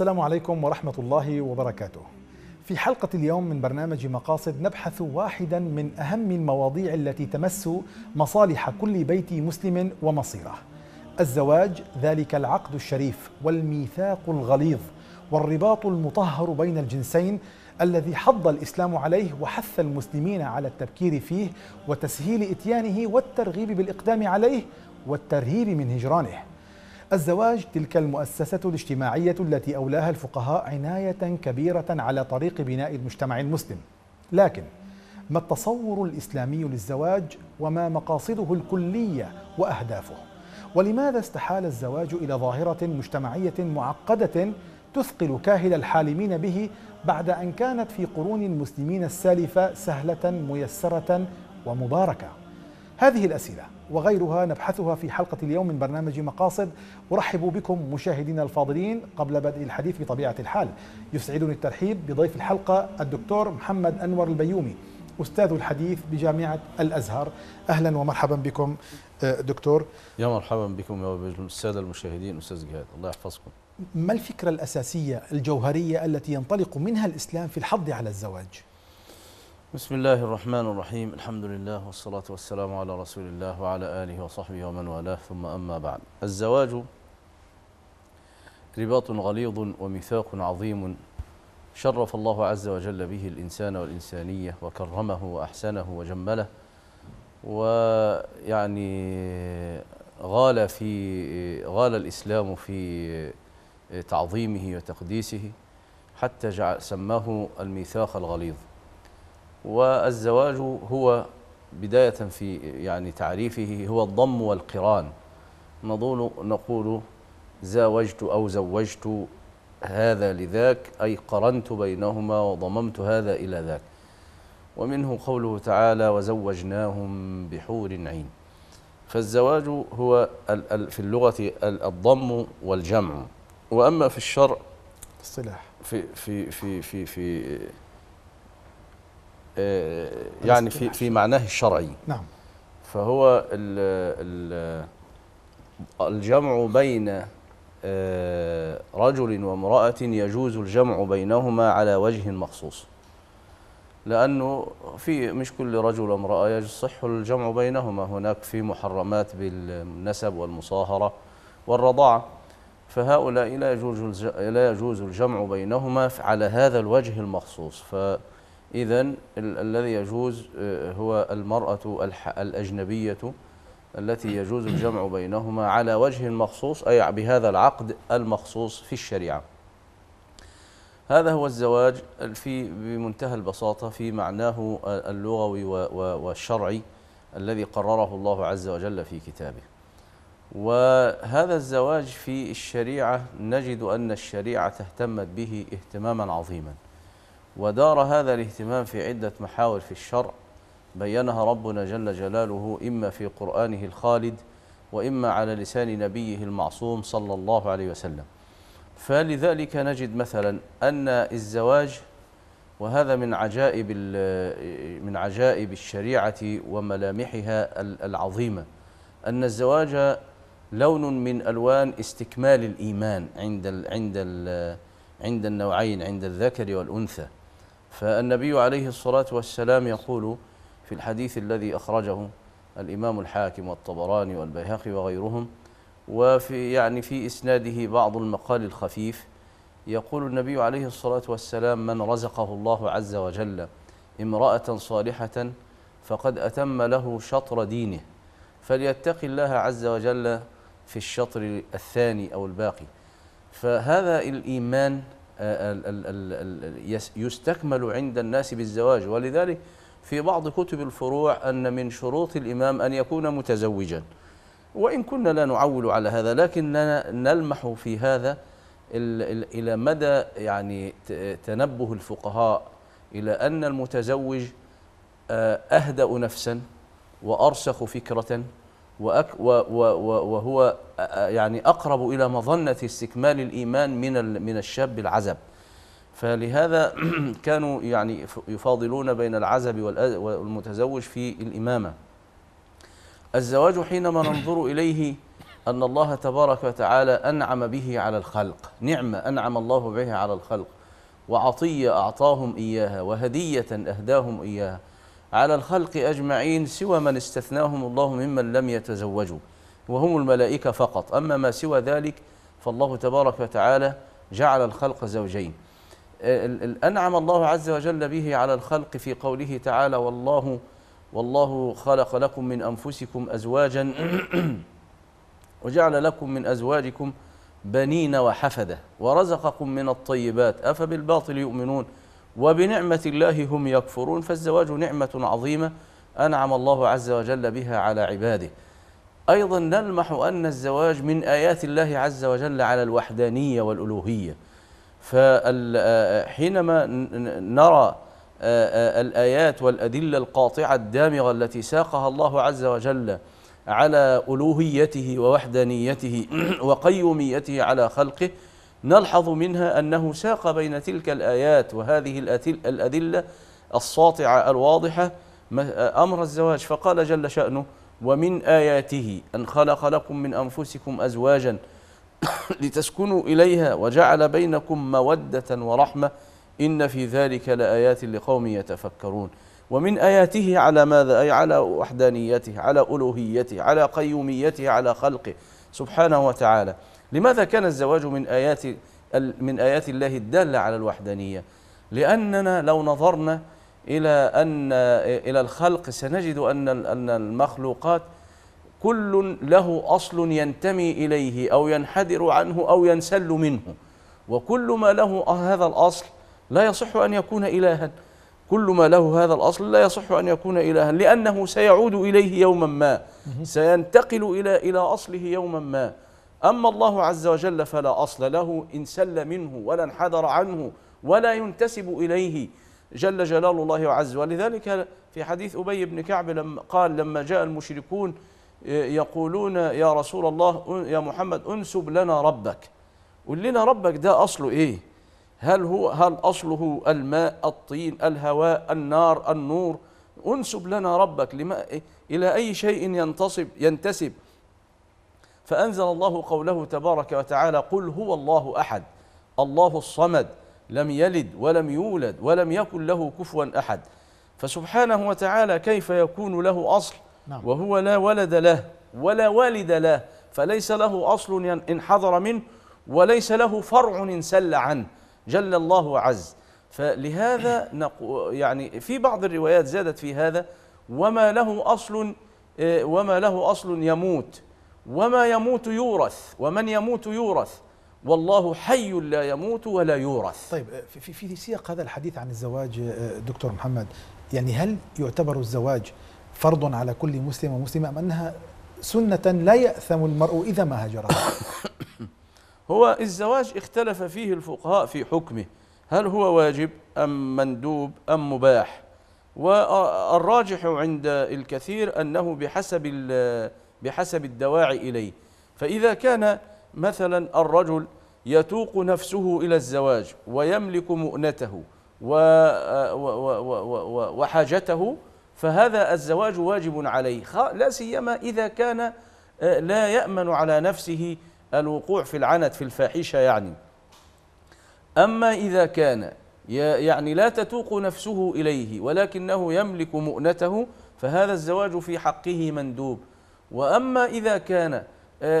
السلام عليكم ورحمة الله وبركاته. في حلقة اليوم من برنامج مقاصد نبحث واحدا من أهم المواضيع التي تمس مصالح كل بيت مسلم ومصيره. الزواج ذلك العقد الشريف والميثاق الغليظ والرباط المطهر بين الجنسين الذي حض الاسلام عليه وحث المسلمين على التبكير فيه وتسهيل اتيانه والترغيب بالاقدام عليه والترهيب من هجرانه الزواج تلك المؤسسة الاجتماعية التي أولاها الفقهاء عناية كبيرة على طريق بناء المجتمع المسلم لكن ما التصور الإسلامي للزواج وما مقاصده الكلية وأهدافه ولماذا استحال الزواج إلى ظاهرة مجتمعية معقدة تثقل كاهل الحالمين به بعد أن كانت في قرون المسلمين السالفة سهلة ميسرة ومباركة هذه الأسئلة وغيرها نبحثها في حلقة اليوم من برنامج مقاصد أرحب بكم مشاهدينا الفاضلين قبل بدء الحديث بطبيعة الحال يسعدني الترحيب بضيف الحلقة الدكتور محمد أنور البيومي أستاذ الحديث بجامعة الأزهر أهلا ومرحبا بكم آه، دكتور يا مرحبا بكم يا السادة المشاهدين أستاذ جهاد الله يحفظكم ما الفكرة الأساسية الجوهرية التي ينطلق منها الإسلام في الحض على الزواج؟ بسم الله الرحمن الرحيم الحمد لله والصلاة والسلام على رسول الله وعلى آله وصحبه ومن والاه ثم أما بعد الزواج رباط غليظ وميثاق عظيم شرف الله عز وجل به الإنسان والإنسانية وكرمه وأحسنه وجمله ويعني غال في غال الإسلام في تعظيمه وتقديسه حتى جعل سماه الميثاق الغليظ والزواج هو بداية في يعني تعريفه هو الضم والقران نظن نقول زاوجت أو زوجت هذا لذاك أي قرنت بينهما وضممت هذا إلى ذاك ومنه قوله تعالى وزوجناهم بحور عين فالزواج هو في اللغة الضم والجمع وأما في الشرع الصلاح في في في في, في آه، يعني في في معناه الشرعي نعم فهو الـ الـ الجمع بين آه، رجل وامرأة يجوز الجمع بينهما على وجه مخصوص لأنه في مش كل رجل وامرأة يصح الجمع بينهما هناك في محرمات بالنسب والمصاهرة والرضاعة فهؤلاء لا يجوز لا يجوز الجمع بينهما على هذا الوجه المخصوص ف إذا الذي يجوز آه، هو المرأة الأجنبية التي يجوز الجمع بينهما على وجه مخصوص أي بهذا العقد المخصوص في الشريعة هذا هو الزواج في بمنتهى البساطة في معناه اللغوي والشرعي الذي قرره الله عز وجل في كتابه وهذا الزواج في الشريعة نجد أن الشريعة اهتمت به اهتماما عظيما ودار هذا الاهتمام في عدة محاور في الشرع بينها ربنا جل جلاله إما في قرآنه الخالد وإما على لسان نبيه المعصوم صلى الله عليه وسلم فلذلك نجد مثلا أن الزواج وهذا من عجائب من عجائب الشريعة وملامحها العظيمة أن الزواج لون من ألوان استكمال الإيمان عند الـ عند الـ عند النوعين عند الذكر والأنثى فالنبي عليه الصلاة والسلام يقول في الحديث الذي أخرجه الإمام الحاكم والطبراني والبيهقي وغيرهم وفي يعني في إسناده بعض المقال الخفيف يقول النبي عليه الصلاة والسلام من رزقه الله عز وجل امرأة صالحة فقد أتم له شطر دينه فليتق الله عز وجل في الشطر الثاني أو الباقي فهذا الإيمان آه، يستكمل عند الناس بالزواج ولذلك في بعض كتب الفروع أن من شروط الإمام أن يكون متزوجا وإن كنا لا نعول على هذا لكننا نلمح في هذا إلى مدى يعني تنبه الفقهاء إلى أن المتزوج آه، أهدأ نفسا وأرسخ فكرة وأك و و و وهو يعني أقرب إلى مظنة استكمال الإيمان من من الشاب العزب فلهذا كانوا يعني يفاضلون بين العزب والمتزوج في الإمامة الزواج حينما ننظر إليه أن الله تبارك وتعالى أنعم به على الخلق نعمة أنعم الله بها على الخلق وعطية أعطاهم إياها وهدية أهداهم إياها على الخلق أجمعين سوى من استثناهم الله ممن لم يتزوجوا وهم الملائكة فقط أما ما سوى ذلك فالله تبارك وتعالى جعل الخلق زوجين آه، أنعم الله عز وجل به على الخلق في قوله تعالى والله والله خلق لكم من أنفسكم أزواجا وجعل لكم من أزواجكم بنين وحفدة ورزقكم من الطيبات أفبالباطل يؤمنون وبنعمة الله هم يكفرون فالزواج نعمة عظيمة أنعم الله عز وجل بها على عباده أيضا نلمح أن الزواج من آيات الله عز وجل على الوحدانية والألوهية فحينما نرى آه، آه، الآيات والأدلة القاطعة الدامغة التي ساقها الله عز وجل على ألوهيته ووحدانيته وقيوميته على خلقه نلحظ منها أنه ساق بين تلك الآيات وهذه الأدلة الساطعة الواضحة أمر الزواج فقال جل شأنه ومن آياته أن خلق لكم من أنفسكم أزواجا لتسكنوا إليها وجعل بينكم مودة ورحمة إن في ذلك لآيات لقوم يتفكرون ومن آياته على ماذا أي على وحدانيته على ألوهيته على قيوميته على خلقه سبحانه وتعالى لماذا كان الزواج من آيات من آيات الله الدالة على الوحدانية لأننا لو نظرنا إلى أن إلى الخلق سنجد أن أن المخلوقات كل له أصل ينتمي إليه أو ينحدر عنه أو ينسل منه وكل ما له هذا الأصل لا يصح أن يكون إلها كل ما له هذا الأصل لا يصح أن يكون إلها لأنه سيعود إليه يوما ما سينتقل إلى إلى أصله يوما ما أما الله عز وجل فلا أصل له إن سل منه ولا انحدر عنه ولا ينتسب إليه جل جلال الله عز ولذلك في حديث أبي بن كعب لما قال لما جاء المشركون آه، يقولون يا رسول الله يا محمد انسب لنا ربك قل لنا ربك ده أصله إيه هل هو هل أصله الماء الطين الهواء النار النور انسب لنا ربك لما إيه؟ إلى أي شيء ينتصب ينتسب فأنزل الله قوله تبارك وتعالى قل هو الله أحد الله الصمد لم يلد ولم يولد ولم يكن له كفوا أحد فسبحانه وتعالى كيف يكون له أصل نعم. وهو لا ولد له ولا والد له فليس له أصل انحضر منه وليس له فرع انسل عنه جل الله عز فلهذا يعني في بعض الروايات زادت في هذا وما له أصل إيه، وما له أصل يموت وما يموت يورث ومن يموت يورث والله حي لا يموت ولا يورث طيب آه، في, في سياق هذا الحديث عن الزواج آه، آه، دكتور محمد يعني هل يعتبر الزواج فرض على كل مسلم ومسلمة أم أنها سنة لا يأثم المرء إذا ما هجرها هو الزواج اختلف فيه الفقهاء في حكمه هل هو واجب أم مندوب أم مباح والراجح عند الكثير أنه بحسب بحسب الدواعي إليه فإذا كان مثلا الرجل يتوق نفسه إلى الزواج ويملك مؤنته وحاجته فهذا الزواج واجب عليه لا سيما إذا كان آه، لا يأمن على نفسه الوقوع في العنت في الفاحشة يعني أما إذا كان يعني لا تتوق نفسه إليه ولكنه يملك مؤنته فهذا الزواج في حقه مندوب وأما إذا كان آه، آه،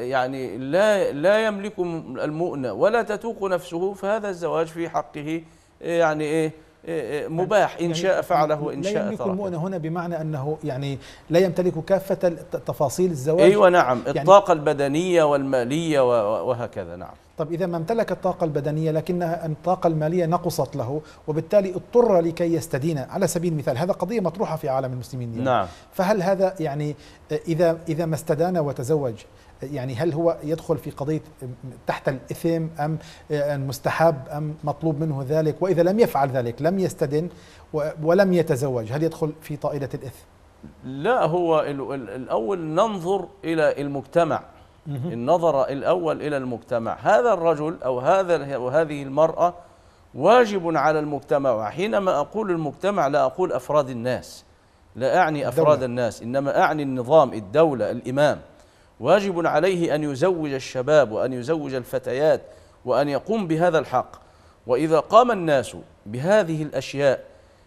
آه، يعني لا لا يملك المؤنة ولا تتوق نفسه فهذا الزواج في حقه يعني إيه إيه، إيه، مباح إن يعني شاء فعله وإن شاء تركه لا يملك المؤنة هنا بمعنى أنه يعني لا يمتلك كافة تفاصيل الزواج أيوة نعم يعني الطاقة البدنية والمالية وهكذا نعم طب إذا ما امتلك الطاقة البدنية لكنها الطاقة المالية نقصت له وبالتالي اضطر لكي يستدين على سبيل المثال هذا قضية مطروحة في عالم المسلمين يعني نعم فهل هذا يعني إذا إذا ما استدان وتزوج يعني هل هو يدخل في قضية تحت الإثم أم المستحب أم مطلوب منه ذلك وإذا لم يفعل ذلك لم يستدن ولم يتزوج هل يدخل في طائلة الإثم لا هو الأول ننظر إلى المجتمع النظر الأول إلى المجتمع هذا الرجل أو هذا وهذه المرأة واجب على المجتمع وحينما أقول المجتمع لا أقول أفراد الناس لا أعني أفراد الناس إنما أعني النظام الدولة الإمام واجب عليه أن يزوج الشباب وأن يزوج الفتيات وأن يقوم بهذا الحق وإذا قام الناس بهذه الأشياء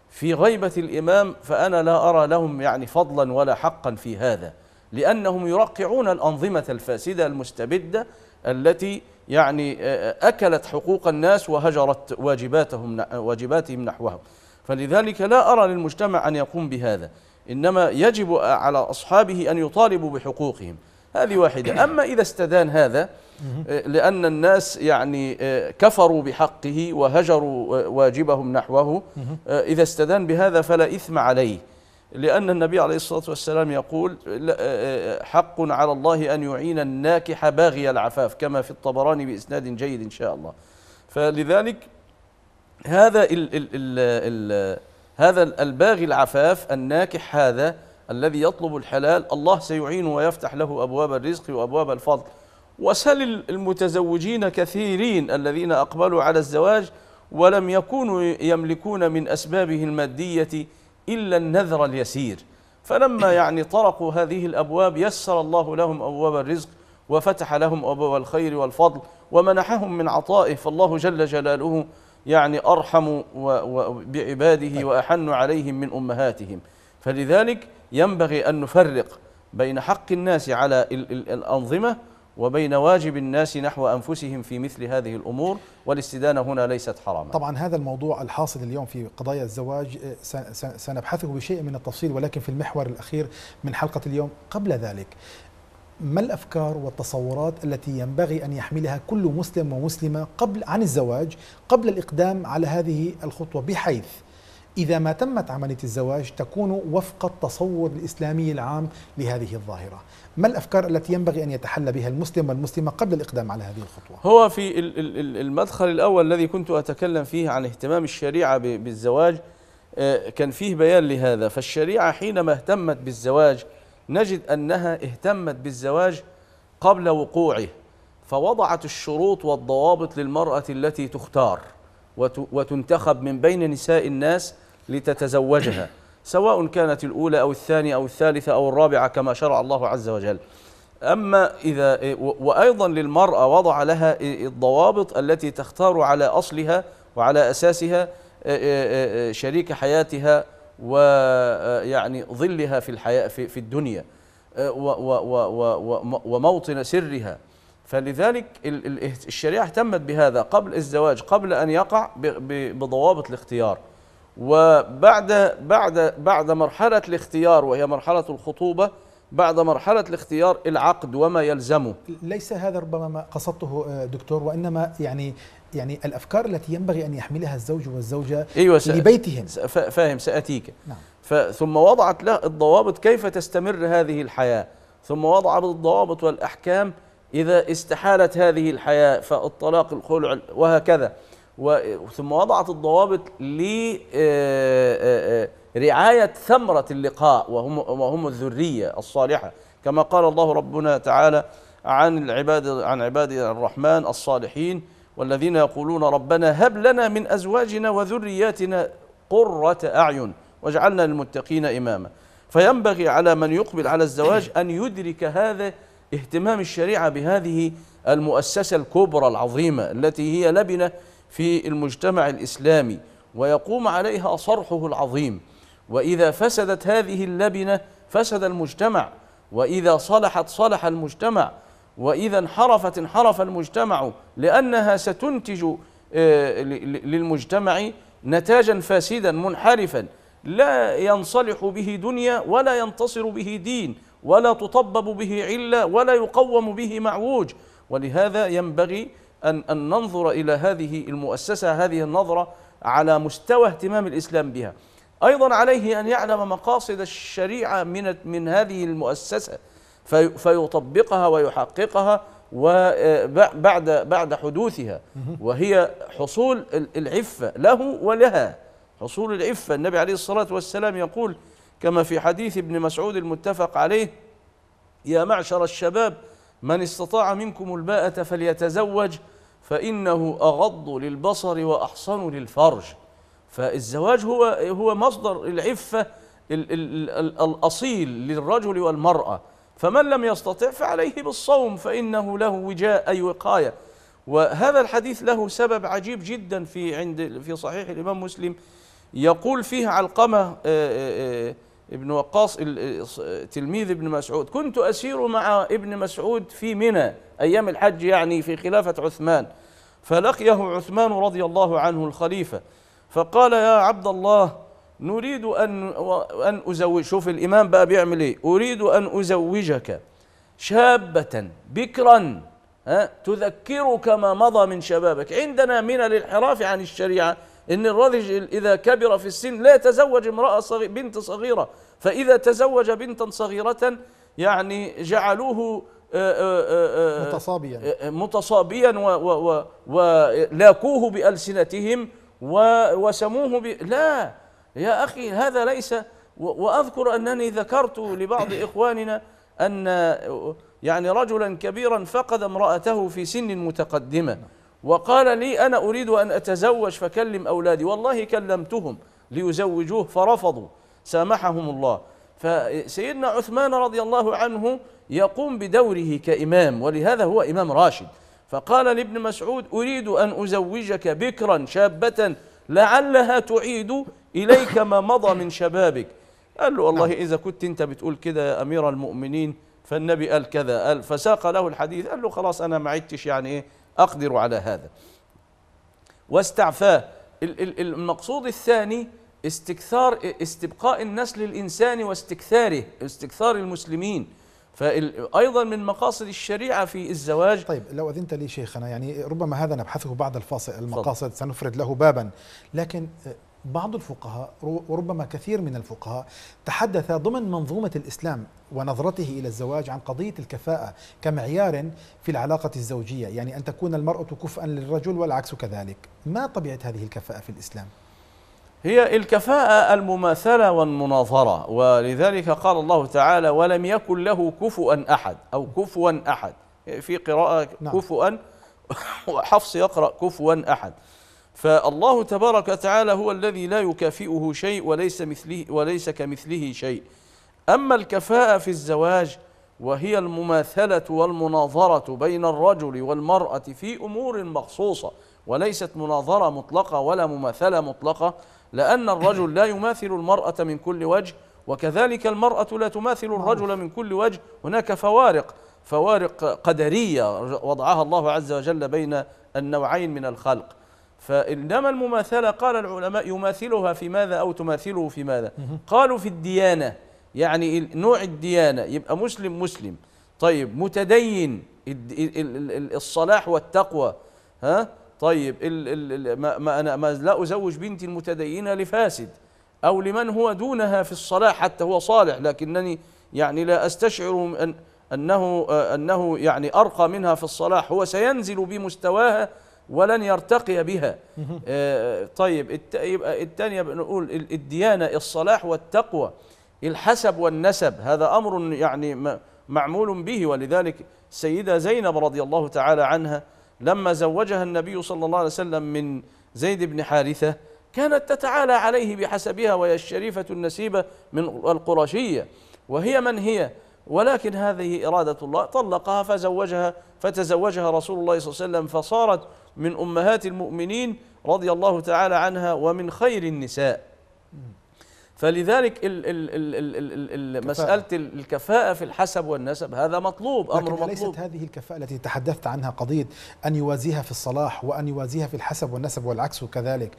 في غيبة الإمام فأنا لا أرى لهم يعني فضلا ولا حقا في هذا لأنهم يرقعون الأنظمة الفاسدة المستبدة التي يعني آه، آه، أكلت حقوق الناس وهجرت واجباتهم واجباتهم نحوهم فلذلك لا أرى للمجتمع أن يقوم بهذا إنما يجب على أصحابه أن يطالبوا بحقوقهم هذه واحدة أما إذا استدان هذا آه، لأن الناس يعني آه، كفروا بحقه وهجروا آه، واجبهم نحوه إذا استدان بهذا فلا إثم عليه لأن النبي عليه الصلاة والسلام يقول حق على الله أن يعين الناكح باغي العفاف كما في الطبراني بإسناد جيد إن شاء الله فلذلك هذا ال ال ال هذا الباغي العفاف الناكح هذا الذي يطلب الحلال الله سيعينه ويفتح له أبواب الرزق وأبواب الفضل وسل المتزوجين كثيرين الذين أقبلوا على الزواج ولم يكونوا يملكون من أسبابه المادية إلا النذر اليسير فلما يعني طرقوا هذه الأبواب يسر الله لهم أبواب الرزق وفتح لهم أبواب الخير والفضل ومنحهم من عطائه فالله جل جلاله يعني أرحم بعباده وأحن عليهم من أمهاتهم فلذلك ينبغي أن نفرق بين حق الناس على الأنظمة وبين واجب الناس نحو أنفسهم في مثل هذه الأمور والاستدانة هنا ليست حراما طبعا هذا الموضوع الحاصل اليوم في قضايا الزواج آه، سنبحثه بشيء من التفصيل ولكن في المحور الأخير من حلقة اليوم قبل ذلك ما الافكار والتصورات التي ينبغي ان يحملها كل مسلم ومسلمه قبل عن الزواج قبل الاقدام على هذه الخطوه بحيث إذا ما تمت عملية الزواج تكون وفق التصور الإسلامي العام لهذه الظاهرة ما الأفكار التي ينبغي أن يتحلى بها المسلم والمسلمة قبل الإقدام على هذه الخطوة؟ هو في المدخل الأول الذي كنت أتكلم فيه عن اهتمام الشريعة بالزواج آه، كان فيه بيان لهذا فالشريعة حينما اهتمت بالزواج نجد أنها اهتمت بالزواج قبل وقوعه فوضعت الشروط والضوابط للمرأة التي تختار وتنتخب من بين نساء الناس لتتزوجها سواء كانت الأولى أو الثانية أو الثالثة أو الرابعة كما شرع الله عز وجل أما إذا وأيضا للمرأة وضع لها الضوابط التي تختار على أصلها وعلى أساسها شريك حياتها ويعني ظلها في الحياة في الدنيا وموطن سرها فلذلك الشريعة اهتمت بهذا قبل الزواج قبل أن يقع بضوابط الاختيار وبعد بعد بعد مرحله الاختيار وهي مرحله الخطوبه بعد مرحلة الاختيار العقد وما يلزمه ليس هذا ربما ما قصدته آه، دكتور وإنما يعني يعني الأفكار التي ينبغي أن يحملها الزوج والزوجة أيوة لبيتهم فاهم سأتيك نعم. ثم وضعت له الضوابط كيف تستمر هذه الحياة ثم وضع الضوابط والأحكام إذا استحالت هذه الحياة فالطلاق الخلع وهكذا ثم وضعت الضوابط لرعاية آه، آه، آه، ثمرة اللقاء وهم, وهم الذرية الصالحة كما قال الله ربنا تعالى عن العباد عن عباد الرحمن الصالحين والذين يقولون ربنا هب لنا من ازواجنا وذرياتنا قرة اعين واجعلنا للمتقين اماما فينبغي على من يقبل على الزواج ان يدرك هذا اهتمام الشريعه بهذه المؤسسه الكبرى العظيمه التي هي لبنه في المجتمع الإسلامي ويقوم عليها صرحه العظيم وإذا فسدت هذه اللبنة فسد المجتمع وإذا صلحت صلح المجتمع وإذا انحرفت انحرف المجتمع لأنها ستنتج آه، للمجتمع نتاجا فاسدا منحرفا لا ينصلح به دنيا ولا ينتصر به دين ولا تطبب به عله ولا يقوم به معوج ولهذا ينبغي أن, أن ننظر إلى هذه المؤسسة هذه النظرة على مستوى اهتمام الإسلام بها أيضا عليه أن يعلم مقاصد الشريعة من, من هذه المؤسسة في فيطبقها ويحققها وبعد آه، بعد حدوثها وهي حصول العفة له ولها حصول العفة النبي عليه الصلاة والسلام يقول كما في حديث ابن مسعود المتفق عليه يا معشر الشباب من استطاع منكم الباءة فليتزوج فإنه أغض للبصر وأحصن للفرج فالزواج هو هو مصدر العفة الأصيل للرجل والمرأة فمن لم يستطع فعليه بالصوم فإنه له وجاء أي وقاية وهذا الحديث له سبب عجيب جدا في عند في صحيح الإمام مسلم يقول فيه علقمة آآ آه، آآ آه، آه، ابن وقاص تلميذ ابن مسعود كنت أسير مع ابن مسعود في منى أيام الحج يعني في خلافة عثمان فلقيه عثمان رضي الله عنه الخليفة فقال يا عبد الله نريد أن أن أزوج شوف الإمام بقى بيعمل إيه أريد أن أزوجك شابة بكرا ها تذكرك ما مضى من شبابك عندنا من الانحراف عن الشريعة إن الرجل إذا كبر في السن لا يتزوج امرأة صغير بنت صغيرة فإذا تزوج بنتا صغيرة يعني جعلوه آه، آه، آه، متصابيا متصابيا ولاقوه بألسنتهم وسموه ب... لا يا أخي هذا ليس وأذكر أنني ذكرت لبعض إخواننا أن يعني رجلا كبيرا فقد امرأته في سن متقدمة وقال لي أنا أريد أن أتزوج فكلم أولادي والله كلمتهم ليزوجوه فرفضوا سامحهم الله فسيدنا عثمان رضي الله عنه يقوم بدوره كإمام ولهذا هو إمام راشد فقال لابن مسعود أريد أن أزوجك بكرا شابة لعلها تعيد إليك ما مضى من شبابك قال له والله نعم. إذا كنت أنت بتقول كده يا أمير المؤمنين فالنبي قال كذا قال فساق له الحديث قال له خلاص أنا ما عدتش يعني إيه أقدر على هذا واستعفاه المقصود الثاني استكثار استبقاء النسل الإنساني واستكثاره استكثار المسلمين فأيضا من مقاصد الشريعة في الزواج طيب لو أذنت لي شيخنا يعني ربما هذا نبحثه بعد الفاصل المقاصد سنفرد له بابا لكن آه، بعض الفقهاء وربما كثير من الفقهاء تحدث ضمن منظومة الإسلام ونظرته إلى الزواج عن قضية الكفاءة كمعيار في العلاقة الزوجية يعني أن تكون المرأة كفءا للرجل والعكس كذلك ما طبيعة هذه الكفاءة في الإسلام؟ هي الكفاءة المماثلة والمناظرة ولذلك قال الله تعالى ولم يكن له كفوا أحد أو كفوا أحد في قراءة نعم. كفوا وحفص يقرأ كفوا أحد فالله تبارك وتعالى هو الذي لا يكافئه شيء وليس مثله وليس كمثله شيء أما الكفاءة في الزواج وهي المماثلة والمناظرة بين الرجل والمرأة في أمور مخصوصة وليست مناظرة مطلقة ولا مماثلة مطلقة لأن الرجل لا يماثل المرأة من كل وجه وكذلك المرأة لا تماثل الرجل من كل وجه هناك فوارق فوارق قدرية وضعها الله عز وجل بين النوعين من الخلق فإنما المماثلة قال العلماء يماثلها في ماذا أو تماثله في ماذا قالوا في الديانة يعني نوع الديانة يبقى مسلم مسلم طيب متدين الصلاح والتقوى ها طيب ما أنا ما لا أزوج بنتي المتدينة لفاسد أو لمن هو دونها في الصلاح حتى هو صالح لكنني يعني لا أستشعر أن أنه أنه يعني أرقى منها في الصلاح هو سينزل بمستواها ولن يرتقي بها آه، طيب يبقى الثانية بنقول الديانة الصلاح والتقوى الحسب والنسب هذا أمر يعني معمول به ولذلك السيدة زينب رضي الله تعالى عنها لما زوجها النبي صلى الله عليه وسلم من زيد بن حارثة كانت تتعالى عليه بحسبها وهي الشريفة النسيبة من القرشية وهي من هي ولكن هذه إرادة الله طلقها فزوجها فتزوجها رسول الله صلى الله عليه وسلم فصارت من أمهات المؤمنين رضي الله تعالى عنها ومن خير النساء فلذلك مسألة الكفاءة في الحسب والنسب هذا مطلوب أمر مطلوب ليست هذه الكفاءة التي تحدثت عنها قضية أن يوازيها في الصلاح وأن يوازيها في الحسب والنسب والعكس كذلك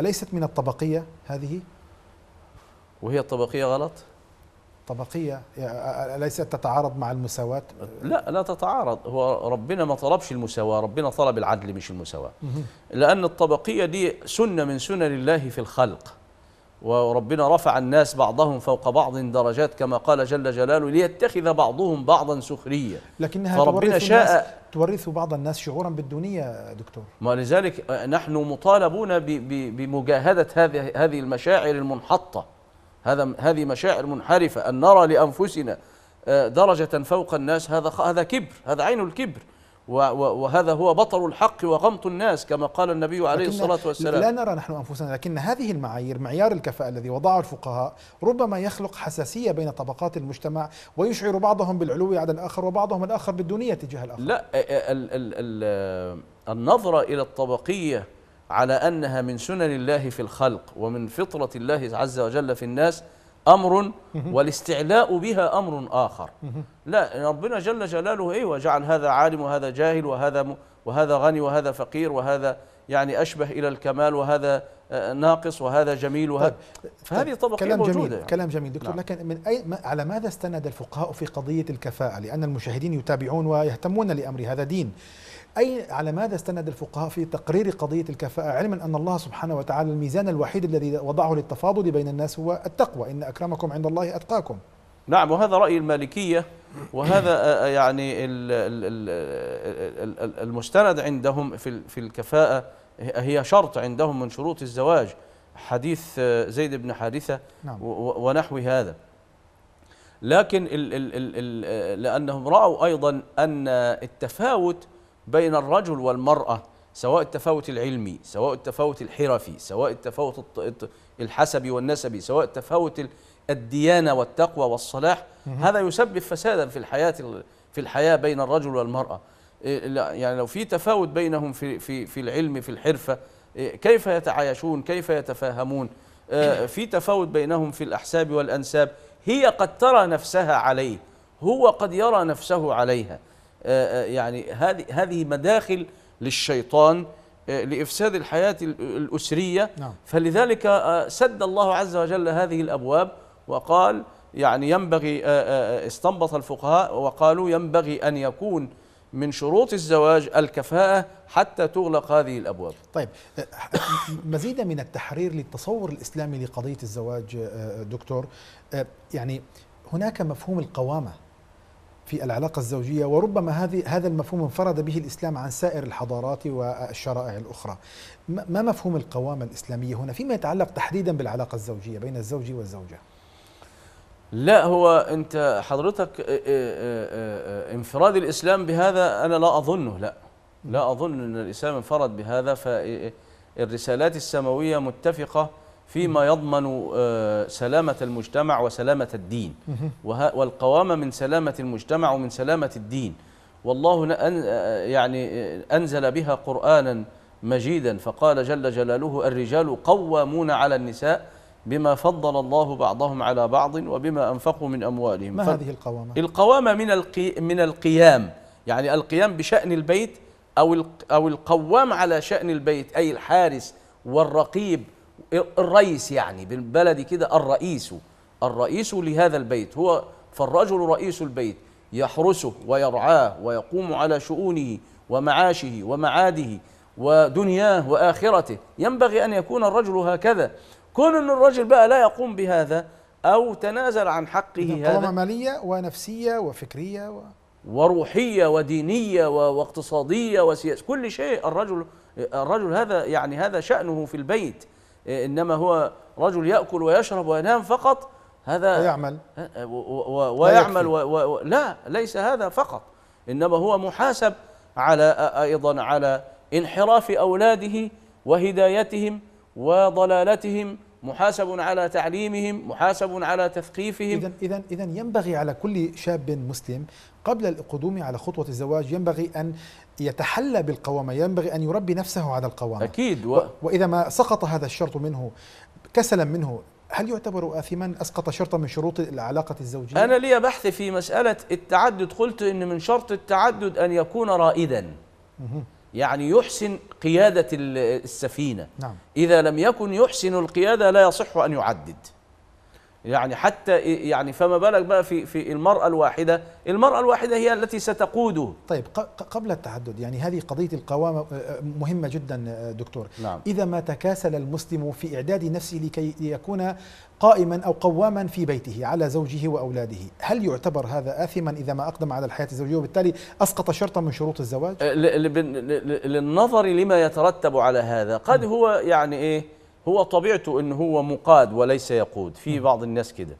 أليست من الطبقية هذه؟ وهي الطبقية غلط؟ طبقية يعني ليست تتعارض مع المساواة لا لا تتعارض هو ربنا ما طلبش المساواة ربنا طلب العدل مش المساواة لأن الطبقية دي سنة من سنن الله في الخلق وربنا رفع الناس بعضهم فوق بعض درجات كما قال جل جلاله ليتخذ بعضهم بعضا سخرية لكنها فربنا شاء تورث بعض الناس شعورا بالدونية دكتور ما لذلك نحن مطالبون بمجاهدة هذه هذه المشاعر المنحطة هذا هذه مشاعر منحرفة أن نرى لأنفسنا آه، درجة فوق الناس هذا هذا كبر هذا عين الكبر وهذا هو بطر الحق وغمط الناس كما قال النبي عليه الصلاة والسلام لا نرى نحن أنفسنا لكن هذه المعايير معيار الكفاءة الذي وضعه الفقهاء ربما يخلق حساسية بين طبقات المجتمع ويشعر بعضهم بالعلو على الآخر وبعضهم الآخر بالدونية تجاه الآخر لا آه، آه، ال ال النظرة إلى الطبقية على أنها من سنن الله في الخلق ومن فطرة الله عز وجل في الناس أمر والاستعلاء بها أمر آخر لا ربنا جل جلاله أيوة جعل هذا عالم وهذا جاهل وهذا وهذا غني وهذا فقير وهذا يعني أشبه إلى الكمال وهذا آه، ناقص وهذا جميل وهذا طيب فهذه طبقة كلام موجودة جميل يعني كلام جميل دكتور نعم لكن من أي ما على ماذا استند الفقهاء في قضية الكفاءة لأن المشاهدين يتابعون ويهتمون لأمر هذا دين أي على ماذا استند الفقهاء في تقرير قضية الكفاءة علما أن الله سبحانه وتعالى الميزان الوحيد الذي وضعه للتفاضل بين الناس هو التقوى إن أكرمكم عند الله أتقاكم نعم وهذا رأي المالكية وهذا آه، آه، يعني المستند عندهم في الكفاءة هي شرط عندهم من شروط الزواج حديث زيد بن حارثة نعم. ونحو هذا لكن آه، لأنهم رأوا أيضا أن التفاوت بين الرجل والمرأة سواء التفاوت العلمي سواء التفاوت الحرفي سواء التفاوت الحسبي والنسبي سواء التفاوت الديانة والتقوى والصلاح هذا يسبب فسادا في الحياة في الحياة بين الرجل والمرأة يعني لو في تفاوت بينهم في في في العلم في الحرفة كيف يتعايشون كيف يتفاهمون في تفاوت بينهم في الأحساب والأنساب هي قد ترى نفسها عليه هو قد يرى نفسه عليها آه، آه، يعني هذه هذه مداخل للشيطان آه، لإفساد الحياة الأسرية نعم. فلذلك سد الله عز وجل هذه الأبواب وقال يعني ينبغي استنبط الفقهاء وقالوا ينبغي أن يكون من شروط الزواج الكفاءة حتى تغلق هذه الأبواب طيب مزيدا من التحرير للتصور الإسلامي لقضية الزواج دكتور يعني هناك مفهوم القوامة في العلاقة الزوجية وربما هذه هذا المفهوم انفرد به الإسلام عن سائر الحضارات والشرائع الأخرى ما مفهوم القوامة الإسلامية هنا فيما يتعلق تحديدا بالعلاقة الزوجية بين الزوج والزوجة لا هو أنت حضرتك آه، آه، آه، انفراد الإسلام بهذا أنا لا أظنه لا لا أظن أن الإسلام انفرد بهذا فالرسالات السماوية متفقة فيما يضمن آه، سلامة المجتمع وسلامة الدين والقوام من سلامة المجتمع ومن سلامة الدين والله آه، يعني آه، أنزل بها قرآنا مجيدا فقال جل جلاله الرجال قوامون على النساء بما فضل الله بعضهم على بعض وبما أنفقوا من أموالهم ما هذه القوامة؟ القوامة من, القي من القيام يعني القيام بشأن البيت أو, أو القوام على شأن البيت أي الحارس والرقيب الرئيس يعني بالبلدي كده الرئيس الرئيس لهذا البيت هو فالرجل رئيس البيت يحرسه ويرعاه ويقوم على شؤونه ومعاشه ومعاده ودنياه واخرته ينبغي ان يكون الرجل هكذا كون ان الرجل بقى لا يقوم بهذا او تنازل عن حقه هذا ماليه ونفسيه وفكريه و... وروحيه ودينيه واقتصاديه وسياسيه كل شيء الرجل الرجل هذا يعني هذا شأنه في البيت إنما هو رجل يأكل ويشرب وينام فقط هذا ويعمل ويعمل و و لا ليس هذا فقط إنما هو محاسب على أيضا على انحراف أولاده وهدايتهم وضلالتهم محاسب على تعليمهم محاسب على تثقيفهم إذا إذا إذا ينبغي على كل شاب مسلم قبل القدوم على خطوة الزواج ينبغي أن يتحلى بالقوامة ينبغي أن يربي نفسه على القوامة أكيد و... وإذا ما سقط هذا الشرط منه كسلا منه هل يعتبر آثما أسقط شرطا من شروط العلاقة الزوجية؟ أنا لي بحث في مسألة التعدد قلت إن من شرط التعدد أن يكون رائدا يعني يحسن قيادة السفينة نعم. إذا لم يكن يحسن القيادة لا يصح أن يعدد يعني حتى يعني فما بالك بقى في في المرأة الواحدة، المرأة الواحدة هي التي ستقوده. طيب قبل التعدد يعني هذه قضية القوامة آه، آه، مهمة جدا آه، دكتور. نعم. إذا ما تكاسل المسلم في إعداد نفسه لكي يكون قائما أو قواما في بيته على زوجه وأولاده، هل يعتبر هذا آثما إذا ما أقدم على الحياة الزوجية وبالتالي أسقط شرطا من شروط الزواج؟ للنظر لما يترتب على هذا، قد نعم. هو يعني إيه؟ هو طبيعته ان هو مقاد وليس يقود في بعض الناس كده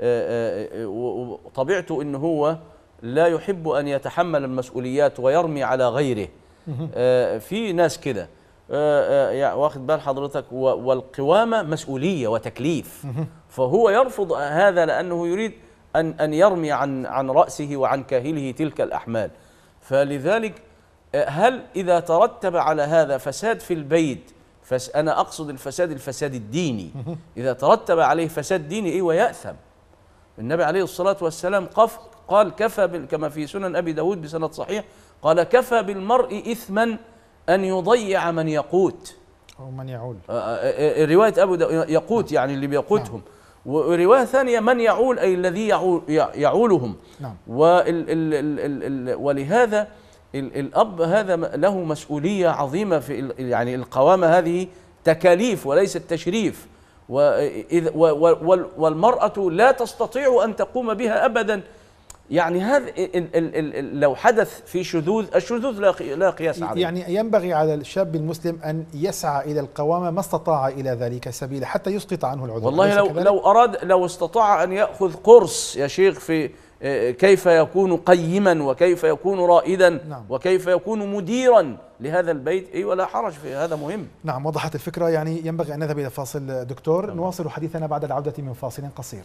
آه، آه، آه، طبيعته ان هو لا يحب ان يتحمل المسؤوليات ويرمي على غيره في ناس كده واخد بال حضرتك والقوامه مسؤوليه وتكليف فهو يرفض هذا لانه يريد ان ان يرمي عن عن راسه وعن كاهله تلك الاحمال فلذلك هل اذا ترتب على هذا فساد في البيت فس أنا أقصد الفساد الفساد الديني إذا ترتب عليه فساد ديني إيه ويأثم النبي عليه الصلاة والسلام قف قال كفى كما في سنن أبي داود بسند صحيح قال كفى بالمرء إثما أن يضيع من يقوت أو من يعول رواية أبو يقوت يعني اللي بيقوتهم نعم. ورواية ثانية من يعول أي الذي يعول يعولهم نعم. ولهذا الاب هذا له مسؤوليه عظيمه في يعني القوامه هذه تكاليف وليس التشريف والمراه لا تستطيع ان تقوم بها ابدا يعني هذا لو حدث في شذوذ الشذوذ لا قياس عليه يعني ينبغي على الشاب المسلم ان يسعى الى القوامه ما استطاع الى ذلك سبيلا حتى يسقط عنه العذر والله لو لو اراد لو استطاع ان ياخذ قرص يا شيخ في كيف يكون قيما وكيف يكون رائدا نعم. وكيف يكون مديرا لهذا البيت اي ولا حرج في هذا مهم نعم وضحت الفكره يعني ينبغي ان نذهب الى فاصل دكتور نعم. نواصل حديثنا بعد العوده من فاصل قصير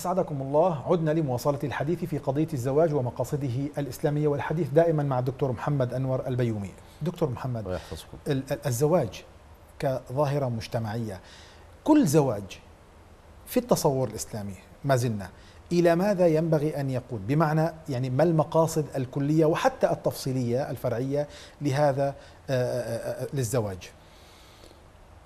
أسعدكم الله عدنا لمواصلة الحديث في قضية الزواج ومقاصده الإسلامية والحديث دائما مع الدكتور محمد أنور البيومي دكتور محمد الزواج كظاهرة مجتمعية كل زواج في التصور الإسلامي ما زلنا إلى ماذا ينبغي أن يقود بمعنى يعني ما المقاصد الكلية وحتى التفصيلية الفرعية لهذا آه، آه، آه، للزواج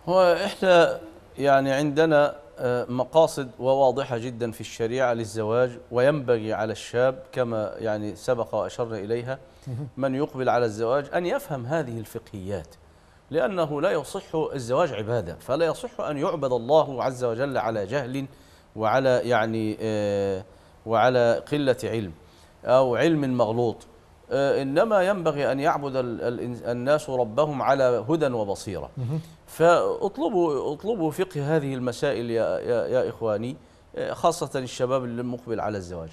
هو إحنا يعني عندنا آه، مقاصد وواضحة جدا في الشريعة للزواج وينبغي على الشاب كما يعني سبق وأشرنا إليها من يقبل على الزواج أن يفهم هذه الفقهيات لأنه لا يصح الزواج عبادة فلا يصح أن يعبد الله عز وجل على جهل وعلى يعني آه، وعلى قلة علم أو علم مغلوط آه، إنما ينبغي أن يعبد الناس ربهم على هدى وبصيرة فاطلبوا اطلبوا فقه هذه المسائل يا, يا, إخواني آه، خاصة الشباب المقبل على الزواج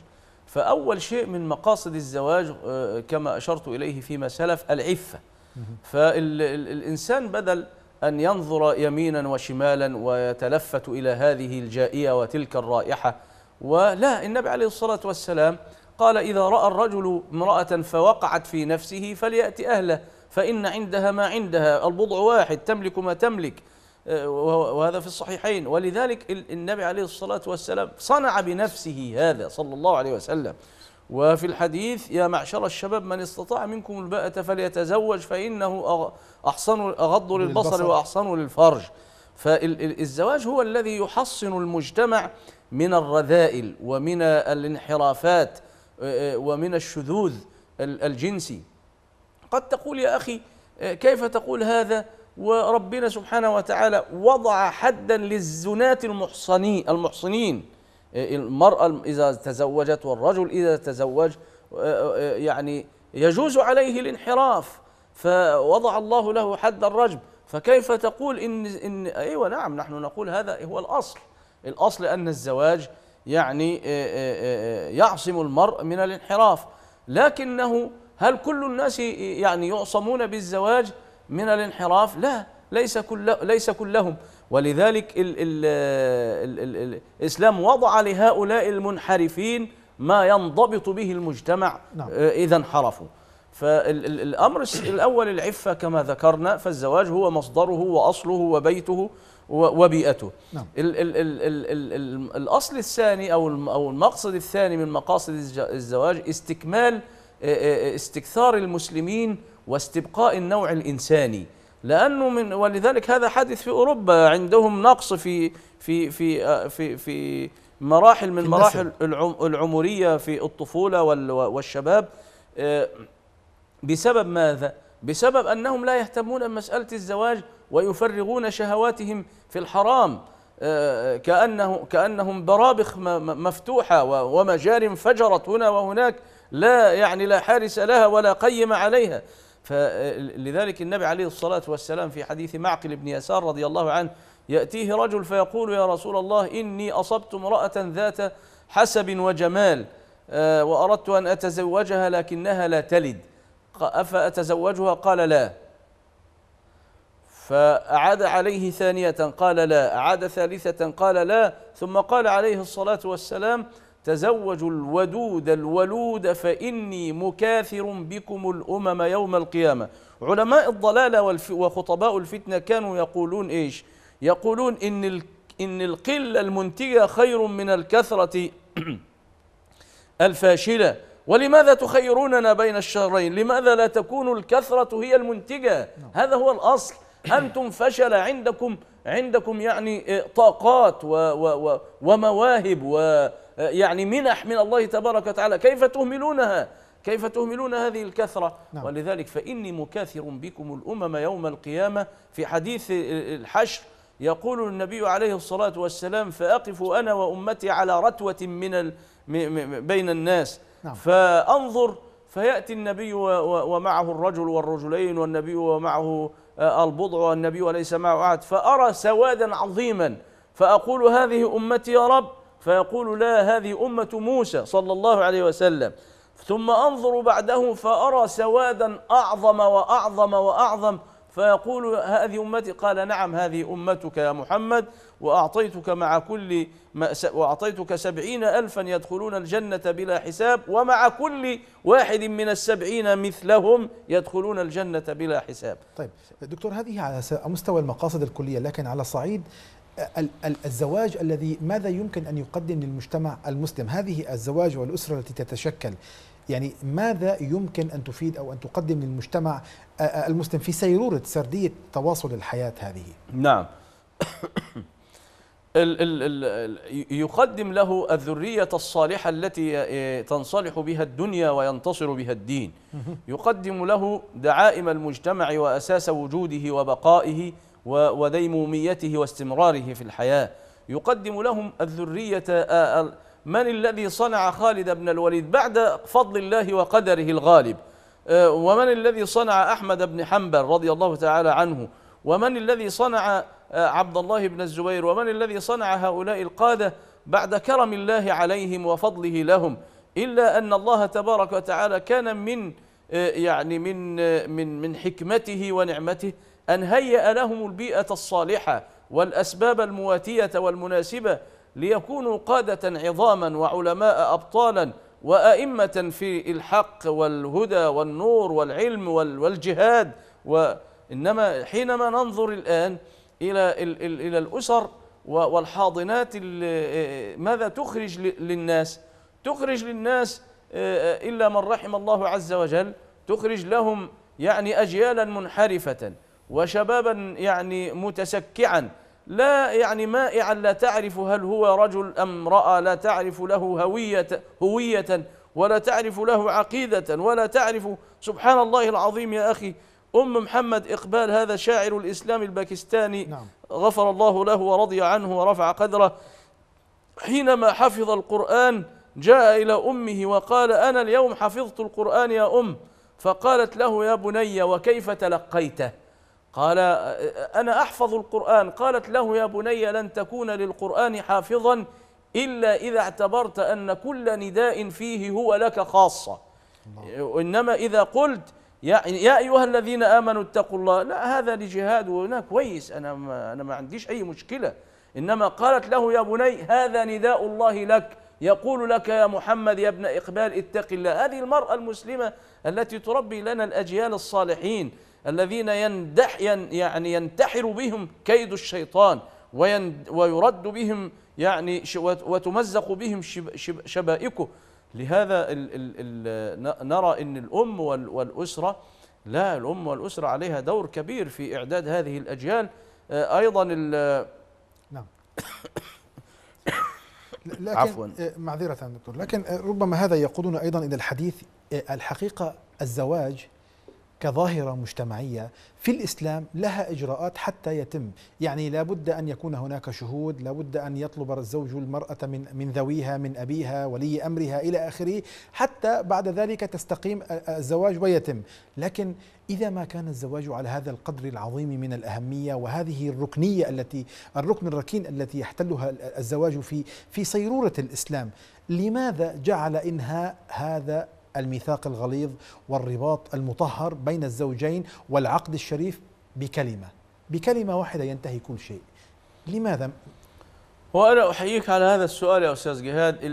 فأول شيء من مقاصد الزواج آه، كما أشرت إليه فيما سلف العفة فالإنسان بدل أن ينظر يمينا وشمالا ويتلفت إلى هذه الجائية وتلك الرائحة ولا النبي عليه الصلاة والسلام قال إذا رأى الرجل امرأة فوقعت في نفسه فليأتي أهله فإن عندها ما عندها البضع واحد تملك ما تملك آه، وهذا في الصحيحين ولذلك النبي عليه الصلاة والسلام صنع بنفسه هذا صلى الله عليه وسلم وفي الحديث يا معشر الشباب من استطاع منكم الباءة فليتزوج فإنه أحصن أغض للبصر وأحصن للفرج فالزواج هو الذي يحصن المجتمع من الرذائل ومن الانحرافات آه، آه، ومن الشذوذ الجنسي قد تقول يا أخي آه، كيف تقول هذا وربنا سبحانه وتعالى وضع حدا للزنات المحصنين المحصنين المرأة إذا تزوجت والرجل إذا تزوج يعني يجوز عليه الانحراف فوضع الله له حد الرجم فكيف تقول إن, إن أيوة نعم نحن نقول هذا هو الأصل الأصل أن الزواج يعني آه، آه، آه، يعصم المرء من الانحراف لكنه هل كل الناس يعني يعصمون بالزواج من الانحراف لا ليس كل ليس كلهم ولذلك ال ال ال ال الاسلام وضع لهؤلاء المنحرفين ما ينضبط به المجتمع نعم. اذا انحرفوا فالأمر الأول العفة كما ذكرنا فالزواج هو مصدره وأصله وبيته وبيئته نعم. الأصل الثاني أو أو المقصد الثاني من مقاصد الزواج استكمال استكثار المسلمين واستبقاء النوع الإنساني لأنه من ولذلك هذا حادث في أوروبا عندهم نقص في في في في, في مراحل من مراحل العمرية في الطفولة والشباب بسبب ماذا؟ بسبب أنهم لا يهتمون بمسألة الزواج ويفرغون شهواتهم في الحرام آه، كأنه كأنهم برابخ مفتوحة ومجاري فجرت هنا وهناك لا يعني لا حارس لها ولا قيم عليها فلذلك النبي عليه الصلاة والسلام في حديث معقل بن يسار رضي الله عنه يأتيه رجل فيقول يا رسول الله إني أصبت امرأة ذات حسب وجمال آه، وأردت أن أتزوجها لكنها لا تلد أفأتزوجها قال لا فأعاد عليه ثانية قال لا أعاد ثالثة قال لا ثم قال عليه الصلاة والسلام تزوجوا الودود الولود فإني مكاثر بكم الأمم يوم القيامة علماء الضلالة وخطباء الفتنة كانوا يقولون إيش يقولون إن, إن القلة المنتجة خير من الكثرة الفاشلة ولماذا تخيروننا بين الشهرين لماذا لا تكون الكثرة هي المنتجة نعم. هذا هو الأصل أنتم فشل عندكم عندكم يعني آه، طاقات و و و ومواهب ويعني آه، منح من الله تبارك وتعالى كيف تهملونها كيف تهملون هذه الكثرة نعم. ولذلك فإني مكاثر بكم الأمم يوم القيامة في حديث آه، الحشر يقول النبي عليه الصلاة والسلام فأقف أنا وأمتي على رتوة من بين الناس نعم. فأنظر فيأتي النبي ومعه الرجل والرجلين والنبي ومعه آه، البضع والنبي وليس معه أحد فأرى سوادا عظيما فأقول هذه أمتي يا رب فيقول لا هذه أمة موسى صلى الله عليه وسلم ثم أنظر بعده فأرى سوادا أعظم وأعظم وأعظم فيقول هذه أمتي قال نعم هذه أمتك يا محمد وأعطيتك مع كل وأعطيتك سبعين ألفا يدخلون الجنة بلا حساب ومع كل واحد من السبعين مثلهم يدخلون الجنة بلا حساب طيب دكتور هذه على مستوى المقاصد الكلية لكن على صعيد الزواج الذي ماذا يمكن أن يقدم للمجتمع المسلم هذه الزواج والأسرة التي تتشكل يعني ماذا يمكن أن تفيد أو أن تقدم للمجتمع آه، آه، المسلم في سيرورة سردية تواصل الحياة هذه نعم يقدم له الذرية الصالحة التي آه، تنصلح بها الدنيا وينتصر بها الدين يقدم له دعائم المجتمع وأساس وجوده وبقائه وديموميته واستمراره في الحياة يقدم لهم الذرية من الذي صنع خالد بن الوليد بعد فضل الله وقدره الغالب آه، ومن الذي صنع أحمد بن حنبل رضي الله تعالى عنه ومن الذي صنع آه، عبد الله بن الزبير ومن الذي صنع هؤلاء القادة بعد كرم الله عليهم وفضله لهم إلا أن الله تبارك وتعالى كان من آه، يعني من من من حكمته ونعمته أن هيأ لهم البيئة الصالحة والأسباب المواتية والمناسبة ليكونوا قادة عظاما وعلماء أبطالا وأئمة في الحق والهدى والنور والعلم والجهاد وإنما حينما ننظر الآن إلى إلى الأسر والحاضنات ماذا تخرج للناس تخرج للناس آه، آه، إلا من رحم الله عز وجل تخرج لهم يعني أجيالا منحرفة وشبابا يعني متسكعا لا يعني مائعا لا تعرف هل هو رجل أم امرأة لا تعرف له هوية, هوية ولا تعرف له عقيدة ولا تعرف سبحان الله العظيم يا أخي أم محمد إقبال هذا شاعر الإسلام الباكستاني نعم. غفر الله له ورضي عنه ورفع قدره حينما حفظ القرآن جاء إلى أمه وقال أنا اليوم حفظت القرآن يا أم فقالت له يا بني وكيف تلقيته قال أنا أحفظ القرآن قالت له يا بني لن تكون للقرآن حافظا إلا إذا اعتبرت أن كل نداء فيه هو لك خاصة الله. إنما إذا قلت يا, يا أيها الذين آمنوا اتقوا الله لا هذا لجهاد وأنا كويس أنا ما, أنا ما عنديش أي مشكلة إنما قالت له يا بني هذا نداء الله لك يقول لك يا محمد يا ابن إقبال اتق الله هذه المرأة المسلمة التي تربي لنا الأجيال الصالحين الذين يندح يعني ينتحر بهم كيد الشيطان ويرد بهم يعني وتمزق بهم شبائكه لهذا الـ الـ الـ نرى ان الام والاسره لا الام والاسره عليها دور كبير في اعداد هذه الاجيال آه، ايضا نعم لكن عفوا آه، معذره دكتور لكن آه، ربما هذا يقودنا ايضا الى الحديث الحقيقه الزواج كظاهرة مجتمعية في الإسلام لها إجراءات حتى يتم يعني لا بد أن يكون هناك شهود لا بد أن يطلب الزوج المرأة من, من ذويها من أبيها ولي أمرها إلى آخره حتى بعد ذلك تستقيم الزواج ويتم لكن إذا ما كان الزواج على هذا القدر العظيم من الأهمية وهذه الركنية التي الركن الركين التي يحتلها الزواج في في صيرورة الإسلام لماذا جعل إنهاء هذا الميثاق الغليظ والرباط المطهر بين الزوجين والعقد الشريف بكلمة بكلمة واحدة ينتهي كل شيء لماذا وانا احييك على هذا السؤال يا استاذ جهاد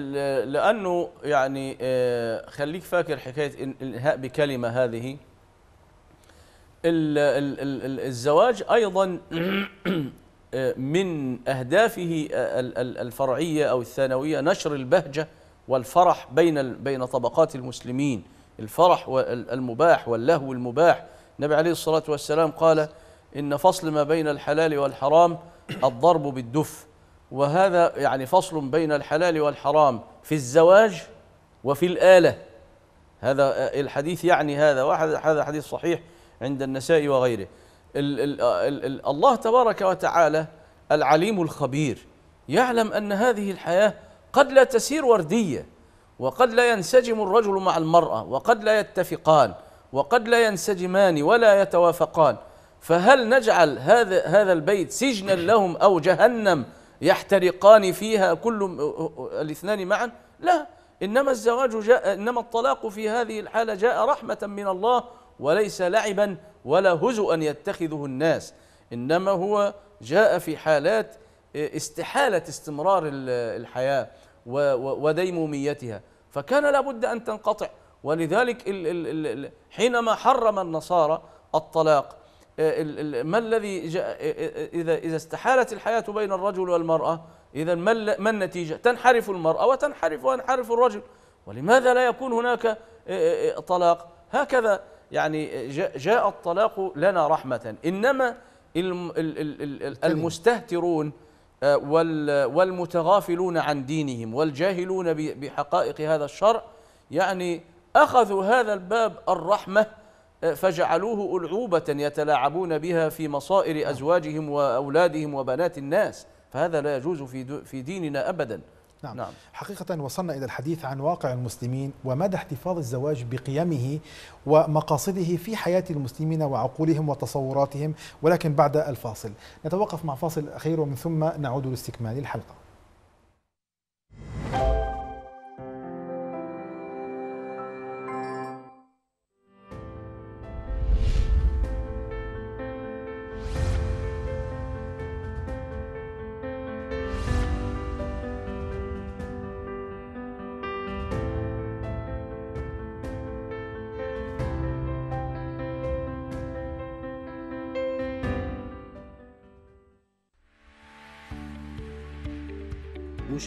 لانه يعني آه، خليك فاكر حكايه الانهاء بكلمه هذه الزواج ايضا آه، من اهدافه آه، الفرعيه او الثانويه نشر البهجه والفرح بين بين طبقات المسلمين الفرح المباح واللهو المباح النبي عليه الصلاة والسلام قال إن فصل ما بين الحلال والحرام الضرب بالدف وهذا يعني فصل بين الحلال والحرام في الزواج وفي الآلة هذا الحديث يعني هذا هذا حديث صحيح عند النساء وغيره الـ الـ الـ الله تبارك وتعالى العليم الخبير يعلم أن هذه الحياة قد لا تسير ورديه وقد لا ينسجم الرجل مع المراه وقد لا يتفقان وقد لا ينسجمان ولا يتوافقان فهل نجعل هذا هذا البيت سجنا لهم او جهنم يحترقان فيها كل الاثنان معا لا انما الزواج جاء انما الطلاق في هذه الحاله جاء رحمه من الله وليس لعبا ولا هزوا يتخذه الناس انما هو جاء في حالات استحاله استمرار الحياه وديموميتها فكان لابد أن تنقطع ولذلك حينما حرم النصارى الطلاق آه، ما الذي آه، آه، إذا إذا استحالت الحياة بين الرجل والمرأة إذا ما النتيجة تنحرف المرأة وتنحرف وينحرف الرجل ولماذا لا يكون هناك طلاق هكذا يعني جاء الطلاق لنا رحمة إنما المستهترون آه، والمتغافلون عن دينهم والجاهلون بحقائق هذا الشرع يعني اخذوا هذا الباب الرحمه آه، فجعلوه العوبه يتلاعبون بها في مصائر ازواجهم واولادهم وبنات الناس فهذا لا يجوز في ديننا ابدا نعم. نعم حقيقة وصلنا إلى الحديث عن واقع المسلمين ومدى احتفاظ الزواج بقيمه ومقاصده في حياة المسلمين وعقولهم وتصوراتهم ولكن بعد الفاصل نتوقف مع فاصل أخير ومن ثم نعود لاستكمال الحلقة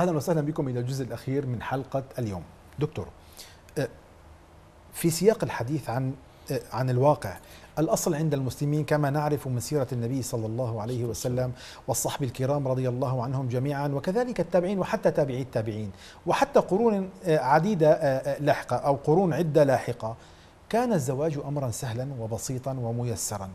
اهلا وسهلا بكم الى الجزء الاخير من حلقه اليوم دكتور آه، في سياق الحديث عن آه، عن الواقع الأصل عند المسلمين كما نعرف من سيرة النبي صلى الله عليه وسلم والصحب الكرام رضي الله عنهم جميعا وكذلك التابعين وحتى تابعي التابعين وحتى قرون آه، عديدة لاحقة أو قرون عدة لاحقة كان الزواج أمرا سهلا وبسيطا وميسرا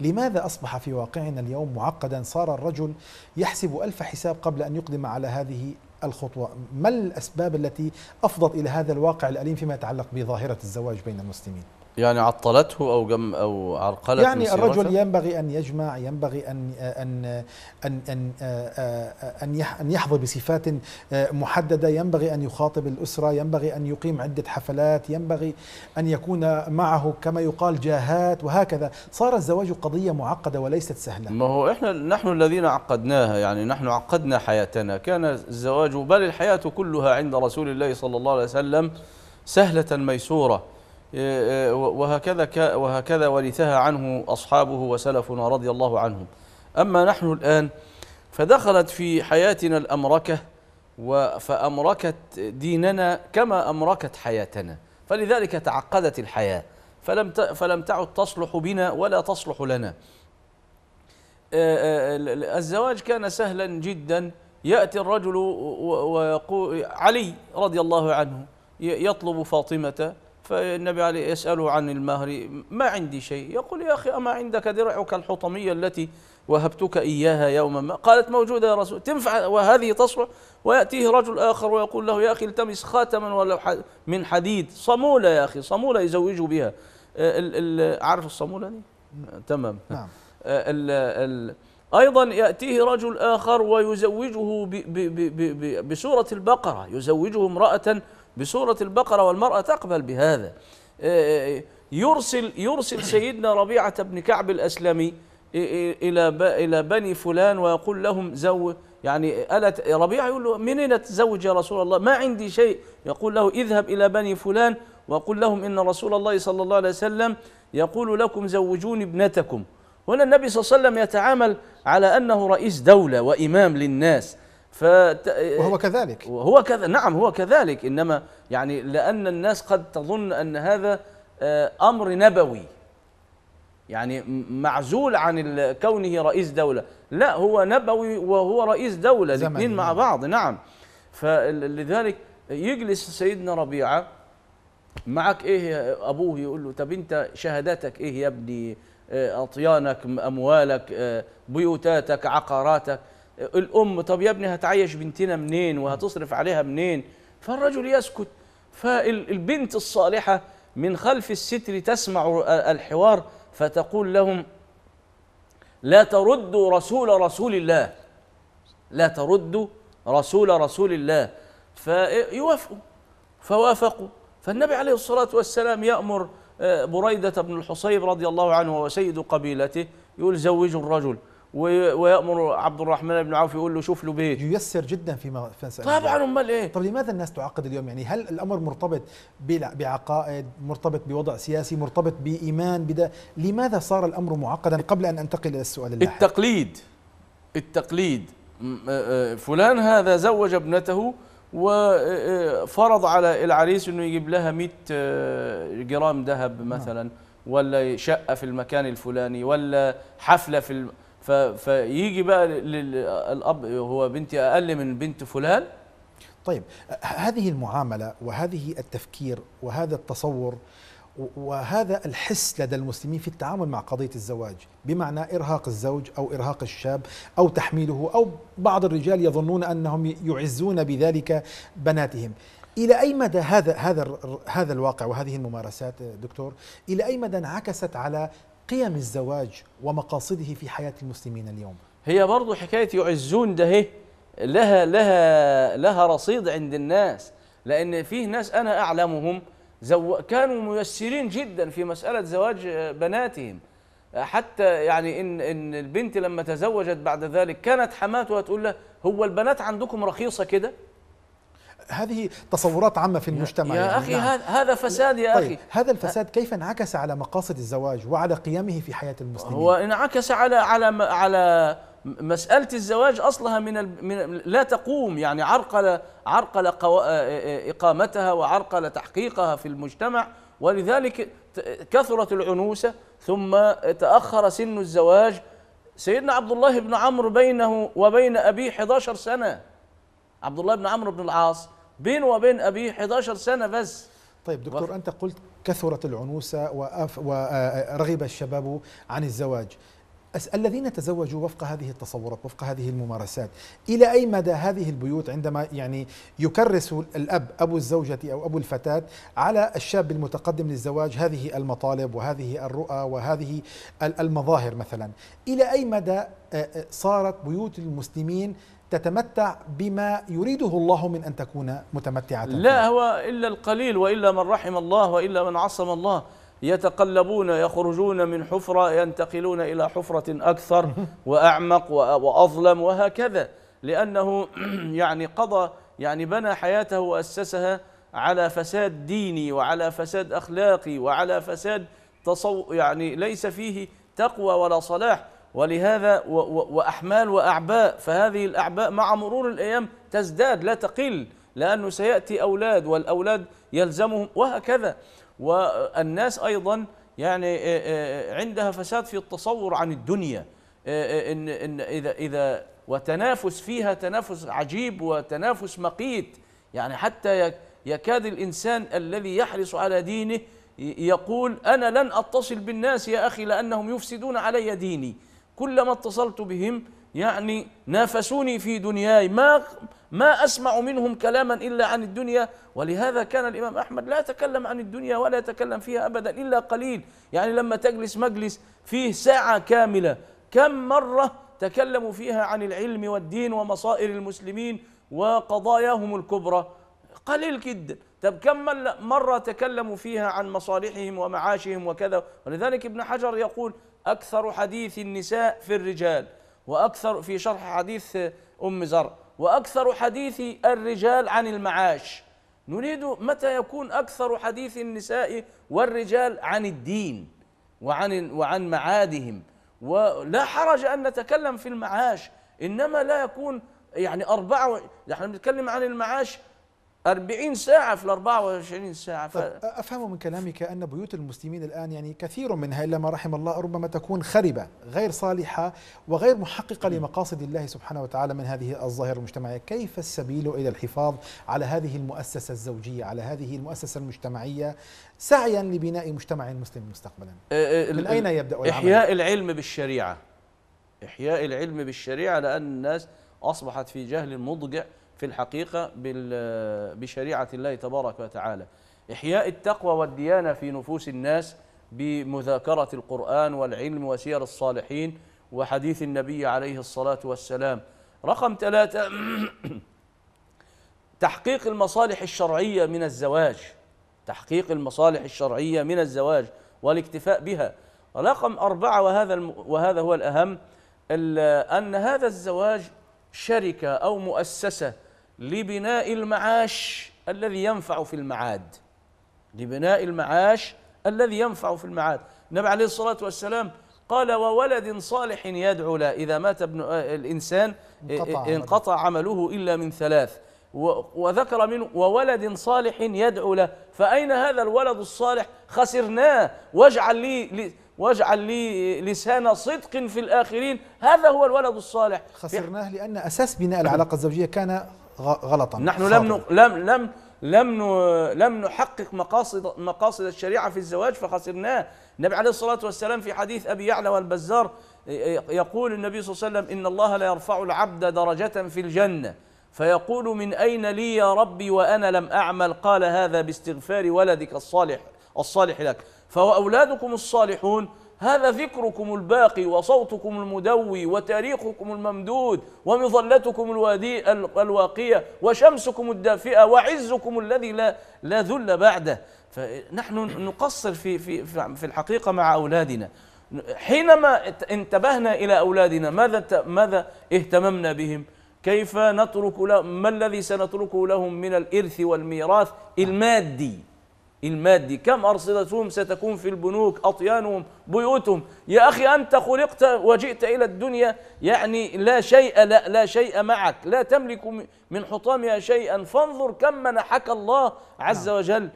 لماذا أصبح في واقعنا اليوم معقدا صار الرجل يحسب ألف حساب قبل أن يقدم على هذه الخطوة ما الأسباب التي أفضت إلى هذا الواقع الأليم فيما يتعلق بظاهرة الزواج بين المسلمين يعني عطلته او جم او عرقلت يعني الرجل ينبغي ان يجمع ينبغي ان ان ان ان آه، ان, أن يحظى بصفات آه، محدده ينبغي ان يخاطب الاسره ينبغي ان يقيم عده حفلات ينبغي ان يكون معه كما يقال جاهات وهكذا صار الزواج قضيه معقده وليست سهله ما هو احنا نحن الذين عقدناها يعني نحن عقدنا حياتنا كان الزواج بل الحياه كلها عند رسول الله صلى الله عليه وسلم سهله ميسوره إيه، إيه، وهكذا وهكذا ورثها عنه أصحابه وسلفنا رضي الله عنهم أما نحن الآن فدخلت في حياتنا الأمركة فأمركت ديننا كما أمركت حياتنا فلذلك تعقدت الحياة فلم فلم تعد تصلح بنا ولا تصلح لنا إيه، الزواج كان سهلا جدا يأتي الرجل ويقول علي رضي الله عنه يطلب فاطمة فالنبي عليه يسأله عن المهر ما عندي شيء يقول يا أخي أما عندك درعك الحطمية التي وهبتك إياها يوما ما قالت موجودة يا رسول تنفع وهذه تصلح ويأتيه رجل آخر ويقول له يا أخي التمس خاتما ولا من حديد صمولة يا أخي صمولة يزوجه بها آه، عارف الصمولة دي آه، تمام نعم آه، ال ال أيضا يأتيه رجل آخر ويزوجه بسورة البقرة يزوجه امرأة بسورة البقرة والمرأة تقبل بهذا إيه، إيه، إيه، يرسل يرسل سيدنا ربيعة بن كعب الأسلمي إلى إلى بني فلان ويقول لهم زو يعني ألا ربيعة يقول له منين أتزوج يا رسول الله ما عندي شيء يقول له اذهب إلى بني فلان وقل لهم إن رسول الله صلى الله عليه وسلم يقول لكم زوجوني ابنتكم هنا النبي صلى الله عليه وسلم يتعامل على أنه رئيس دولة وإمام للناس ف إيه، وهو كذلك وهو كذا نعم هو كذلك انما يعني لان الناس قد تظن ان هذا آه، امر نبوي يعني معزول عن كونه رئيس دوله لا هو نبوي وهو رئيس دوله الاثنين مع بعض نعم فلذلك يجلس سيدنا ربيعه معك ايه ابوه يقول له طب انت شهاداتك ايه يا ابني آه، اطيانك اموالك آه، بيوتاتك عقاراتك الام طب يا ابني هتعيش بنتنا منين وهتصرف عليها منين فالرجل يسكت فالبنت الصالحه من خلف الستر تسمع الحوار فتقول لهم لا تردوا رسول رسول الله لا تردوا رسول رسول الله فيوافقوا فوافقوا فالنبي عليه الصلاة والسلام يأمر آه، بريدة بن الحصيب رضي الله عنه وسيد قبيلته يقول زوجوا الرجل ويأمر عبد الرحمن بن عوف يقول له شوف له بيت ييسر جدا في مسألة طبعا امال ايه طب لماذا الناس تعقد اليوم يعني هل الامر مرتبط بعقائد مرتبط بوضع سياسي مرتبط بإيمان بدا لماذا صار الامر معقدا قبل ان انتقل الى السؤال اللاحق التقليد التقليد آه، فلان هذا زوج ابنته وفرض آه، آه، على العريس انه يجيب لها 100 جرام ذهب مثلا ولا شقه في المكان الفلاني ولا حفله في الم... فيجي بقى الاب هو بنتي اقل من بنت فلان طيب هذه المعامله وهذه التفكير وهذا التصور وهذا الحس لدى المسلمين في التعامل مع قضيه الزواج بمعنى ارهاق الزوج او ارهاق الشاب او تحميله او بعض الرجال يظنون انهم يعزون بذلك بناتهم الى اي مدى هذا هذا هذا الواقع وهذه الممارسات دكتور الى اي مدى انعكست على قيم الزواج ومقاصده في حياة المسلمين اليوم هي برضو حكاية يعزون ده لها لها لها رصيد عند الناس لأن فيه ناس أنا أعلمهم زو كانوا ميسرين جدا في مسألة زواج بناتهم حتى يعني إن, إن البنت لما تزوجت بعد ذلك كانت حماتها تقول له هو البنات عندكم رخيصة كده هذه تصورات عامة في المجتمع يا يعني أخي نعم. هذا فساد يا طيب أخي هذا الفساد كيف انعكس على مقاصد الزواج وعلى قيامه في حياة المسلمين هو انعكس على على على مسألة الزواج أصلها من, من لا تقوم يعني عرقل عرقل إقامتها وعرقل تحقيقها في المجتمع ولذلك كثرت العنوسة ثم تأخر سن الزواج سيدنا عبد الله بن عمرو بينه وبين أبيه 11 سنة عبد الله بن عمرو بن العاص بينه وبين أبيه 11 سنة بس طيب دكتور أنت قلت كثرت العنوسة ورغب آه، آه، الشباب عن الزواج الذين تزوجوا وفق هذه التصورات وفق هذه الممارسات إلى أي مدى هذه البيوت عندما يعني يكرس الأب أبو الزوجة أو أبو الفتاة على الشاب المتقدم للزواج هذه المطالب وهذه الرؤى وهذه المظاهر مثلا إلى أي مدى آه، صارت بيوت المسلمين تتمتع بما يريده الله من أن تكون متمتعة لا هو إلا القليل وإلا من رحم الله وإلا من عصم الله يتقلبون يخرجون من حفرة ينتقلون إلى حفرة أكثر وأعمق وأظلم وهكذا لأنه يعني قضى يعني بنى حياته وأسسها على فساد ديني وعلى فساد أخلاقي وعلى فساد تصو يعني ليس فيه تقوى ولا صلاح ولهذا وأحمال وأعباء فهذه الأعباء مع مرور الأيام تزداد لا تقل لأنه سيأتي أولاد والأولاد يلزمهم وهكذا والناس أيضا يعني عندها فساد في التصور عن الدنيا إن إن إذا إذا وتنافس فيها تنافس عجيب وتنافس مقيت يعني حتى يكاد الإنسان الذي يحرص على دينه يقول أنا لن أتصل بالناس يا أخي لأنهم يفسدون علي ديني كلما اتصلت بهم يعني نافسوني في دنياي ما ما اسمع منهم كلاما الا عن الدنيا ولهذا كان الامام احمد لا يتكلم عن الدنيا ولا يتكلم فيها ابدا الا قليل يعني لما تجلس مجلس فيه ساعه كامله كم مره تكلموا فيها عن العلم والدين ومصائر المسلمين وقضاياهم الكبرى قليل جدا طب كم مرة تكلموا فيها عن مصالحهم ومعاشهم وكذا ولذلك ابن حجر يقول أكثر حديث النساء في الرجال وأكثر في شرح حديث أم زر وأكثر حديث الرجال عن المعاش نريد متى يكون أكثر حديث النساء والرجال عن الدين وعن, وعن معادهم ولا حرج أن نتكلم في المعاش إنما لا يكون يعني أربعة نحن بنتكلم عن المعاش 40 ساعة في ال 24 ساعة ف... طيب، أفهم من كلامك أن بيوت المسلمين الآن يعني كثير منها إلا ما رحم الله ربما تكون خربة غير صالحة وغير محققة لمقاصد الله سبحانه وتعالى من هذه الظاهرة المجتمعية كيف السبيل إلى الحفاظ على هذه المؤسسة الزوجية على هذه المؤسسة المجتمعية سعيا لبناء مجتمع مسلم مستقبلا من أين يبدأ العمل؟ إحياء العلم بالشريعة إحياء العلم بالشريعة لأن الناس أصبحت في جهل مضجع في الحقيقة بشريعة الله تبارك وتعالى إحياء التقوى والديانة في نفوس الناس بمذاكرة القرآن والعلم وسير الصالحين وحديث النبي عليه الصلاة والسلام رقم ثلاثة تحقيق المصالح الشرعية من الزواج تحقيق المصالح الشرعية من الزواج والاكتفاء بها رقم أربعة وهذا, وهذا هو الأهم أن هذا الزواج شركة أو مؤسسة لبناء المعاش الذي ينفع في المعاد لبناء المعاش الذي ينفع في المعاد النبي عليه الصلاة والسلام قال وولد صالح يدعو لا إذا مات ابن آه، الإنسان انقطع, انقطع عمله إلا من ثلاث وذكر منه وولد صالح يدعو له فأين هذا الولد الصالح خسرناه واجعل لي واجعل لي لسان صدق في الآخرين هذا هو الولد الصالح خسرناه لأن أساس بناء العلاقة الزوجية كان غلطا نحن لم لم لم لم لم نحقق مقاصد مقاصد الشريعه في الزواج فخسرناه النبي عليه الصلاه والسلام في حديث ابي يعلى والبزار يقول النبي صلى الله عليه وسلم ان الله لا يرفع العبد درجه في الجنه فيقول من اين لي يا ربي وانا لم اعمل قال هذا باستغفار ولدك الصالح الصالح لك فهو اولادكم الصالحون هذا ذكركم الباقي وصوتكم المدوي وتاريخكم الممدود ومظلتكم الوادي الواقية وشمسكم الدافئة وعزكم الذي لا, لا ذل بعده فنحن نقصر في, في, في الحقيقة مع أولادنا حينما انتبهنا إلى أولادنا ماذا, ماذا اهتممنا بهم كيف نترك ما الذي سنتركه لهم من الإرث والميراث المادي المادي كم أرصدتهم ستكون في البنوك أطيانهم بيوتهم يا أخي أنت خلقت وجئت إلى الدنيا يعني لا شيء لا, لا شيء معك لا تملك من حطامها شيئا فانظر كم منحك الله عز نعم. وجل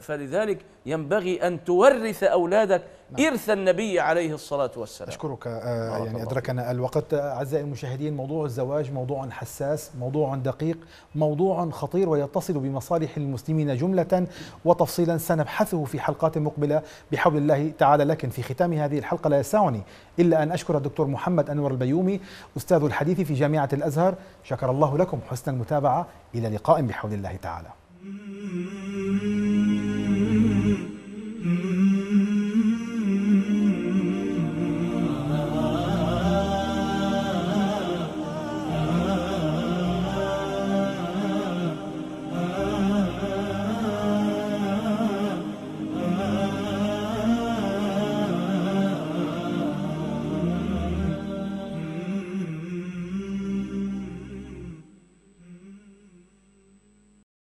فلذلك ينبغي أن تورث أولادك نعم. إرث النبي عليه الصلاة والسلام أشكرك آه يعني أدركنا الوقت آه، أعزائي المشاهدين موضوع الزواج موضوع حساس موضوع دقيق موضوع خطير ويتصل بمصالح المسلمين جملة وتفصيلا سنبحثه في حلقات مقبلة بحول الله تعالى لكن في ختام هذه الحلقة لا يسعني إلا أن أشكر الدكتور محمد أنور البيومي أستاذ الحديث في جامعة الأزهر شكر الله لكم حسن المتابعة إلى لقاء بحول الله تعالى